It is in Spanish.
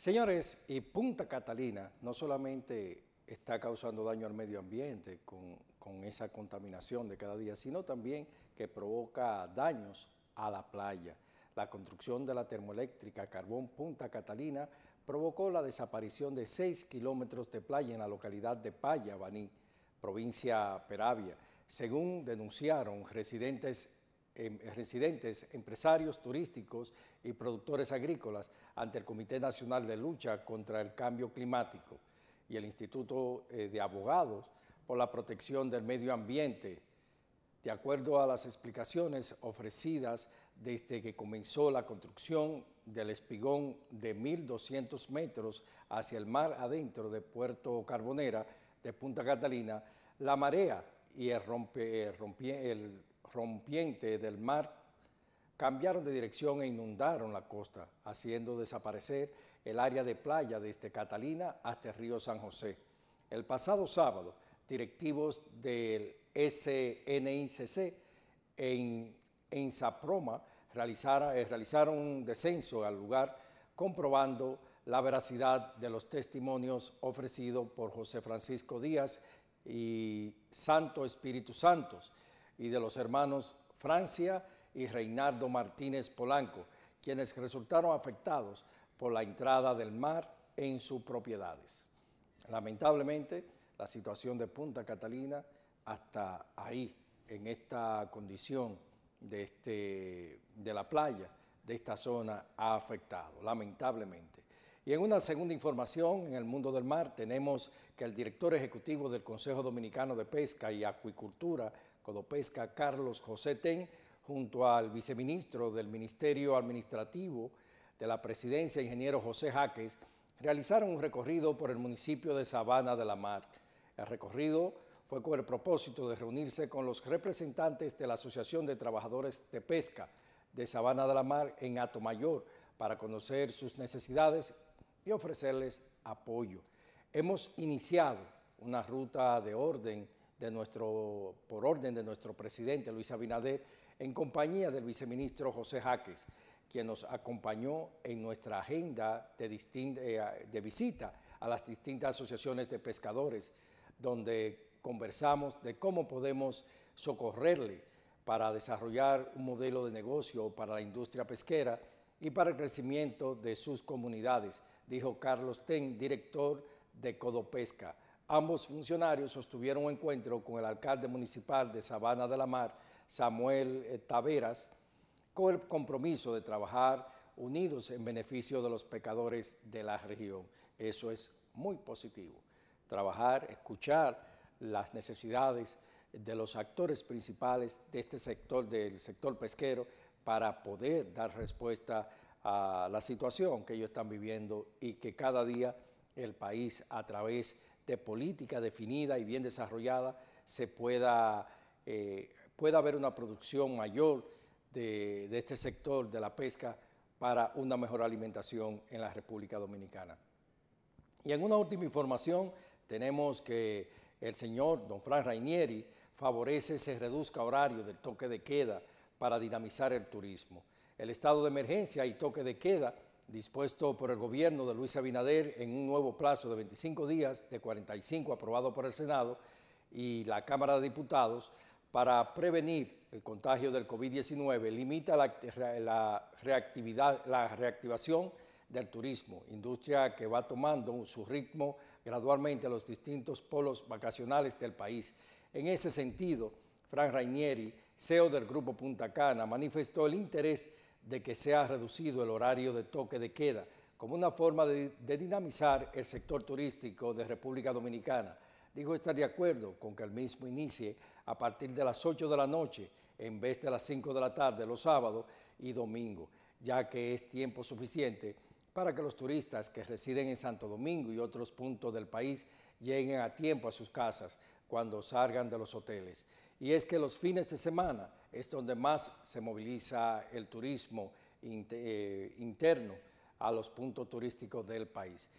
Señores, y Punta Catalina no solamente está causando daño al medio ambiente con, esa contaminación de cada día, sino también que provoca daños a la playa. La construcción de la termoeléctrica Carbón Punta Catalina provocó la desaparición de 6 kilómetros de playa en la localidad de Paya, Baní, provincia Peravia, según denunciaron residentes Em, residentes, empresarios turísticos y productores agrícolas ante el Comité Nacional de Lucha contra el Cambio Climático y el Instituto eh, de Abogados por la Protección del Medio Ambiente, de acuerdo a las explicaciones ofrecidas desde que comenzó la construcción del espigón de 1.200 metros hacia el mar adentro de Puerto Carbonera de Punta Catalina, la marea y el, rompe, eh, el rompiente del mar cambiaron de dirección e inundaron la costa, haciendo desaparecer el área de playa desde este Catalina hasta el río San José. El pasado sábado, directivos del SNICC en, Zaproma eh, realizaron un descenso al lugar comprobando la veracidad de los testimonios ofrecidos por José Francisco Díaz y Santo Espíritu Santos, y de los hermanos Francia y Reinaldo Martínez Polanco, quienes resultaron afectados por la entrada del mar en sus propiedades. Lamentablemente, la situación de Punta Catalina hasta ahí, en esta condición de, este, de la playa, de esta zona, ha afectado, lamentablemente. Y en una segunda información, en el mundo del mar, tenemos que el director ejecutivo del Consejo Dominicano de Pesca y Acuicultura, Pesca Carlos José Ten, junto al viceministro del Ministerio Administrativo de la Presidencia, ingeniero José Jaques, realizaron un recorrido por el municipio de Sabana de la Mar. El recorrido fue con el propósito de reunirse con los representantes de la Asociación de Trabajadores de Pesca de Sabana de la Mar en mayor para conocer sus necesidades y ofrecerles apoyo. Hemos iniciado una ruta de orden nuestro, por orden de nuestro presidente Luis Abinader, en compañía del viceministro José Jaques, quien nos acompañó en nuestra agenda de, eh, de visita a las distintas asociaciones de pescadores, donde conversamos de cómo podemos socorrerle para desarrollar un modelo de negocio para la industria pesquera y para el crecimiento de sus comunidades, dijo Carlos Ten, director de Codopesca. Ambos funcionarios sostuvieron un encuentro con el alcalde municipal de Sabana de la Mar, Samuel eh, Taveras, con el compromiso de trabajar unidos en beneficio de los pecadores de la región. Eso es muy positivo. Trabajar, escuchar las necesidades de los actores principales de este sector, del sector pesquero, para poder dar respuesta a la situación que ellos están viviendo y que cada día el país a través de política definida y bien desarrollada, se pueda, eh, pueda haber una producción mayor de, este sector de la pesca para una mejor alimentación en la República Dominicana. Y en una última información, tenemos que el señor don Fran Rainieri favorece se reduzca horario del toque de queda para dinamizar el turismo. El estado de emergencia y toque de queda dispuesto por el gobierno de Luis Abinader en un nuevo plazo de 25 días, de 45 aprobado por el Senado y la Cámara de Diputados, para prevenir el contagio del COVID-19, limita la, reactividad, la reactivación del turismo, industria que va tomando su ritmo gradualmente a los distintos polos vacacionales del país. En ese sentido, Fran Rainieri, CEO del Grupo Punta Cana, manifestó el interés de que sea reducido el horario de toque de queda como una forma de, dinamizar el sector turístico de República Dominicana. Dijo estar de acuerdo con que el mismo inicie a partir de las 8 de la noche en vez de las 5 de la tarde los sábados y domingos, ya que es tiempo suficiente para que los turistas que residen en Santo Domingo y otros puntos del país lleguen a tiempo a sus casas cuando salgan de los hoteles y es que los fines de semana es donde más se moviliza el turismo eh, interno a los puntos turísticos del país.